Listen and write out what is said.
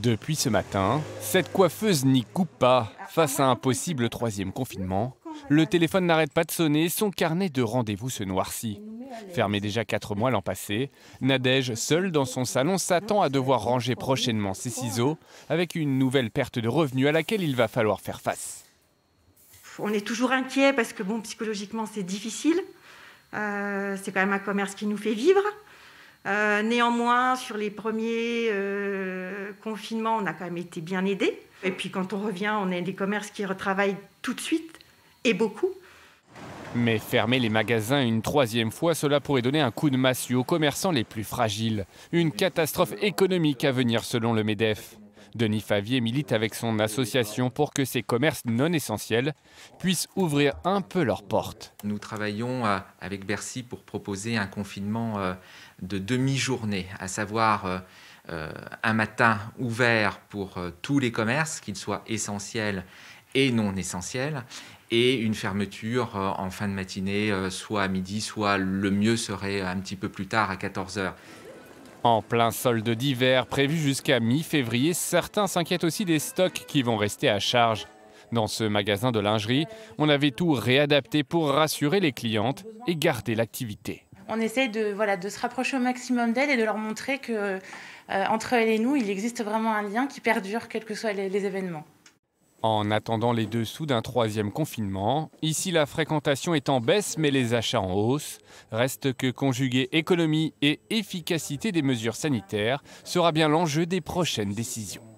Depuis ce matin, cette coiffeuse n'y coupe pas. Face à un possible troisième confinement, le téléphone n'arrête pas de sonner, son carnet de rendez-vous se noircit. Fermée déjà quatre mois l'an passé, Nadège, seule dans son salon, s'attend à devoir ranger prochainement ses ciseaux avec une nouvelle perte de revenus à laquelle il va falloir faire face. On est toujours inquiet parce que bon, psychologiquement c'est difficile. Euh, c'est quand même un commerce qui nous fait vivre. Euh, néanmoins, sur les premiers euh, confinements, on a quand même été bien aidés. Et puis quand on revient, on a des commerces qui retravaillent tout de suite et beaucoup. Mais fermer les magasins une troisième fois, cela pourrait donner un coup de massue aux commerçants les plus fragiles. Une catastrophe économique à venir selon le MEDEF. Denis Favier milite avec son association pour que ces commerces non essentiels puissent ouvrir un peu leurs portes. Nous travaillons euh, avec Bercy pour proposer un confinement euh, de demi-journée, à savoir euh, un matin ouvert pour tous les commerces, qu'ils soient essentiels et non essentiels, et une fermeture en fin de matinée, soit à midi, soit le mieux serait un petit peu plus tard à 14 h en plein solde d'hiver, prévu jusqu'à mi-février, certains s'inquiètent aussi des stocks qui vont rester à charge. Dans ce magasin de lingerie, on avait tout réadapté pour rassurer les clientes et garder l'activité. On essaie de, se rapprocher au maximum d'elles et de leur montrer que euh, entre elles et nous, il existe vraiment un lien qui perdure, quels que soient les événements. En attendant les dessous d'un troisième confinement, ici la fréquentation est en baisse mais les achats en hausse, reste que conjuguer économie et efficacité des mesures sanitaires sera bien l'enjeu des prochaines décisions.